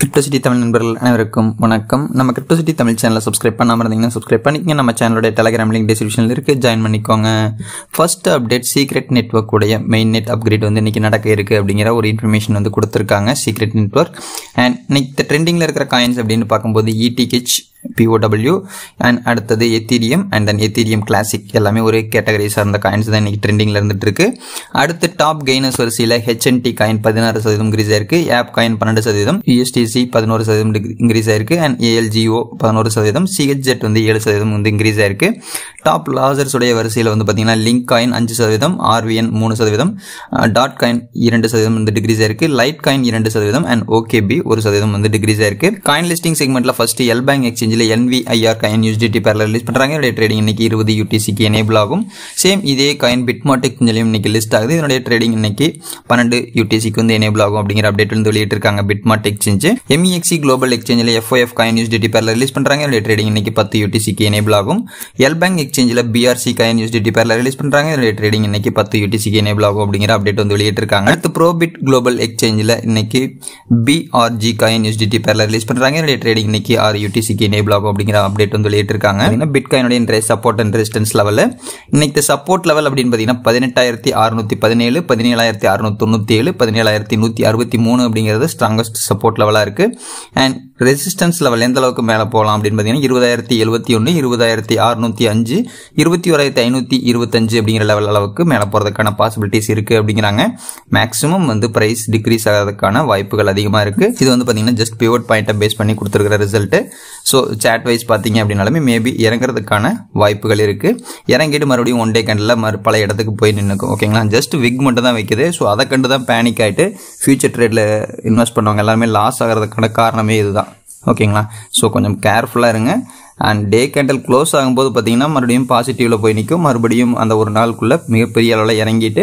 Crypto City Tamil நண்பர்கள் அனைவருக்கும் வணக்கம் நம்ம கிரிப்டோசிட்டி தமிழ் சேனலை சப்ஸ்கிரைப் பண்ணாமல் இருந்தீங்கன்னா சப்ஸ்கிரைப் பண்ணிக்கங்க நம்ம சேனலோட டெலிகிராம் லிங்க் டிஸ்கிரிப்ஷனில் இருக்குது ஜாயின் பண்ணிக்கோங்க ஃபர்ஸ்ட் அப்டேட் சீக்ரெட் நெட்ஒர்க் உடைய மெயின் நெட் அப்கிரேட் வந்து இன்னைக்கு நடக்க இருக்குது அப்படிங்கிற ஒரு இன்ஃபர்மேஷன் வந்து கொடுத்துருக்காங்க சீக்ரெட் நெட்ஒர்க் அண்ட் இன்னைக்கு ட்ரெண்டிங்கில் இருக்கிற காயின்ஸ் அப்படின்னு பார்க்கும்போது இடி e கிச் பிஓடபிள்யூ அண்ட் அடுத்தது ethereum and then ethereum classic எல்லாமே ஒரே கேட்டகரி சார்ந்த காயின்ஸ் தான் இன்றைக்கி ட்ரெண்டிங்கில் இருந்துட்டு இருக்கு அடுத்து டாப் கெய்னர்ஸ் வரிசையில் ஹெச்என்டி காயின் பதினாறு சதவீதம் இன்க்ரீஸ் ஆயிருக்கு ஆப் காயின் பன்னெண்டு சதவீதம் யூஎஸ்டிசி பதினோரு சதவீதம் இன்க்ரீஸ் ஆயிருக்கு அண்ட் ஏஎல்ஜிஓ பதினோரு சதவீதம் சிஹெச்ஜெட் வந்து ஏழு சதவீதம் வந்து இன்க்ரீஸ் ஆயிருக்கு டாப் லாசர்ஸ் உடைய வரிசையில் வந்து பார்த்தீங்கன்னா லிங்க் காயின் அஞ்சு சதவீதம் ஆர்விஎன் மூணு சதவீதம் டாட் காயின் இரண்டு சதவீதம் வந்து டிகிரிஸாக இருக்குது லைட் காயின் இரண்டு சதவீதம் அண்ட் ஓகேபி ஒரு சதவீதம் வந்து டிகிரிஸாக இருக்குது காயின் லிஸ்டிங் செக்மெண்ட்டில் ஃபஸ்ட்டு எல் பேங்க் எக்ஸ்சேஞ்சில் என்விஐஆர் காயின் யூஸ்டிடி பேரில் ரிலீஸ் பண்ணுறாங்க இதோடைய ட்ரேடிங் இன்னைக்கு இருபது யூடிசிக்கு எனேபிள் ஆகும் சேம் இதே காயின் பிட்மார்ட் எக்ஸ்சேஞ்சிலையும் இன்னைக்கு லிஸ்ட் ஆகுது இதனுடைய ட்ரேடிங் இன்னைக்கு பன்னெண்டு யூடிசிக்கு வந்து எனேபிள் ஆகும் அப்படிங்கிற அப்டேட் வந்து வெளியிட்டிருக்காங்க பிட்மாட் எக்ஸ்சேஞ்சு எம்இஎக்சி குளோபல் எக்ஸ்சேஞ்சில் எஃப்ஓஎஃப் காயின் யூஸ்டிடி பேரில் ரிலீஸ் பண்ணுறாங்க இதனுடைய ட்ரேடிங் இன்னைக்கு பத்து யூடிசிக்கு எனேபிள் ஆகும் எல் பேங்க் எக்ஸ்சேஞ்சில் பிஆர்சி காயின் யூஸ்டி பேரில் ரிலீஸ் பண்ணுறாங்க இதனுடைய ட்ரேடிங் இன்னைக்கு பத்து யூடிசிக்கு எனேபிள் ஆகும் அப்படிங்கிற அப்டேட் வந்து வெளியிட்டிருக்காங்க அடுத்து ப்ரோபிட் குளோபல் எக்ஸ்சேஞ்சில் இன்னைக்கு பிஆர்ஜி காயின் யூஸ்டி பேரில் ரிலீஸ் பண்ணுறாங்க இதனுடைய ட்ரேடிங் இன்னைக்கு ஆறு யூடிசிக்கு எனேபிள் ஆகும் அப்படிங்கிற அப்டேட் வந்து வெளியிட்டிருக்காங்க பிட் காயினுடைய இன்றைய சப்போர்ட் அண்ட் ரெசிஸ்டன்ஸ் லெவலில் இன்னைக்கு சப்போர்ட் லெவல் அப்படின்னு பார்த்தீங்கன்னா பதினெட்டாயிரத்தி அறுநூத்தி பதினேழு பதினேழாயிரத்தி அறுநூத்தி தொண்ணூற்றி ஏழு பதினேழாயிரத்தி நூற்றி அறுபத்தி மூணு அப்படிங்கிறது ஸ்ட்ராங்கஸ்ட் சப்போர்ட் லெவலாக இருக்குது அண்ட் ரெசிஸ்டன்ஸ் லெவல் எந்த அளவுக்கு மேலே போகலாம் அப்படின்னு பார்த்தீங்கன்னா இருபதாயிரத்தி எழுபத்தி ஒன்று இருபதாயிரத்தி அறுநூற்றி அஞ்சு இருபத்தி ஓராயிரத்தி ஐநூற்றி இருபத்தஞ்சு அப்படிங்கிற லெவல் அளவுக்கு மேலே போகிறதுக்கான பாசிபிலிட்டிஸ் இருக்குது அப்படிங்கிறாங்க மேக்ஸிமம் வந்து ப்ரைஸ் டிக்ரீஸ் ஆகிறதுக்கான வாய்ப்புகள் அதிகமாக இருக்குது இது வந்து பார்த்தீங்கன்னா ஜஸ்ட் பிவோட் பாயிண்ட்டை பேஸ் பண்ணி கொடுத்துருக்கிற ரிசல்ட்டு ஸோ சேட் வைஸ் பார்த்தீங்க அப்படின்னாலுமே மேபி இறங்குறதுக்கான வாய்ப்புகள் இருக்குது இறங்கிட்டு மறுபடியும் ஒன் டே கண்டில் மறு பல இடத்துக்கு போய் நின்றுக்கும் ஓகேங்களா ஜஸ்ட் விக் மட்டும் தான் வைக்குது ஸோ அதை கண்டு தான் பேனிக் ஆகிட்டு ஃபியூச்சர் ட்ரேடில் இன்வெஸ்ட் பண்ணுவாங்க எல்லாருமே லாஸ் ஆகிறதுக்கான காரணமே இதுதான் ஓகேங்களா ஸோ கொஞ்சம் கேர்ஃபுல்லாக இருங்க அண்ட் டே கேண்டல் க்ளோஸ் ஆகும்போது பார்த்தீங்கன்னா மறுபடியும் பாசிட்டிவில் போய் நிற்கும் மறுபடியும் அந்த ஒரு நாளுக்குள்ளே மிகப்பெரிய அளவில் இறங்கிட்டு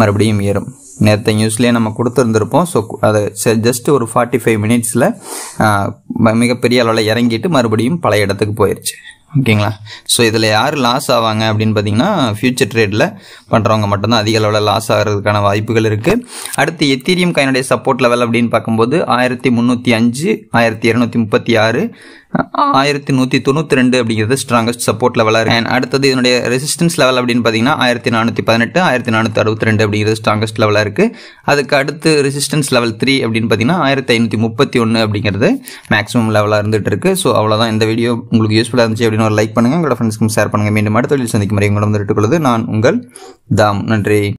மறுபடியும் ஏறும் நேற்று நியூஸ்லேயே நம்ம கொடுத்துருந்துருப்போம் ஸோ அதை ஜஸ்ட் ஒரு ஃபார்ட்டி ஃபைவ் மினிட்ஸில் மிகப்பெரிய அளவில் இறங்கிட்டு மறுபடியும் பழைய இடத்துக்கு போயிடுச்சு ஓகேங்களா ஸோ இதில் யார் லாஸ் ஆவாங்க அப்படின்னு பார்த்தீங்கன்னா ஃபியூச்சர் ட்ரேடில் பண்ணுறவங்க மட்டும்தான் அதிக அளவில் லாஸ் ஆகிறதுக்கான வாய்ப்புகள் இருக்குது அடுத்து எத்தீரியம் கையினுடைய சப்போர்ட் லெவல் அப்படின்னு பார்க்கும்போது ஆயிரத்தி முந்நூற்றி அஞ்சு ஆயிரத்தி இரநூத்தி முப்பத்தி ஆறு ஆயிரத்தி நூற்றி தொண்ணூற்றி ரெண்டு அப்படிங்கிறது ஸ்ட்ராங்கஸ்ட் சப்போர்ட் லெவலாக இருக்குது அண்ட் அடுத்தது இதனுடைய ரெசிஸ்டன்ஸ் லெவல் அப்படின்னு பார்த்தீங்கன்னா ஆயிரத்தி நானூற்றி பதினெட்டு ஆயிரத்தி நானூற்றி அறுபத்தி ரெண்டு அப்படிங்கிறது ஸ்ட்ராங்கஸ்ட் லெவலாக இருக்குது அதுக்கு அடுத்து ரெசிஸ்டன்ஸ் லெவல் த்ரீ அப்படின்னு பார்த்தீங்கன்னா ஆயிரத்தி ஐநூற்றி முப்பத்தி ஒன்று அப்படிங்கிறது மேக்ஸிமம் லெவலாக இருந்துட்டு இருக்கு ஸோ அவ்வளோதான் இந்த வீடியோ உங்களுக்கு யூஸ்ஃபுல்லாக இருந்துச்சு அப்படின்னு ஒரு லைக் பண்ணுங்கள் உங்களோட ஃப்ரெண்ட்ஸ்க்கும் ஷேர் பண்ணுங்கள் மீண்டும் அடுத்த வீடியோ சந்திக்கும் வரை உங்களை வந்துட்டு நான் உங்கள் தாம் நன்றி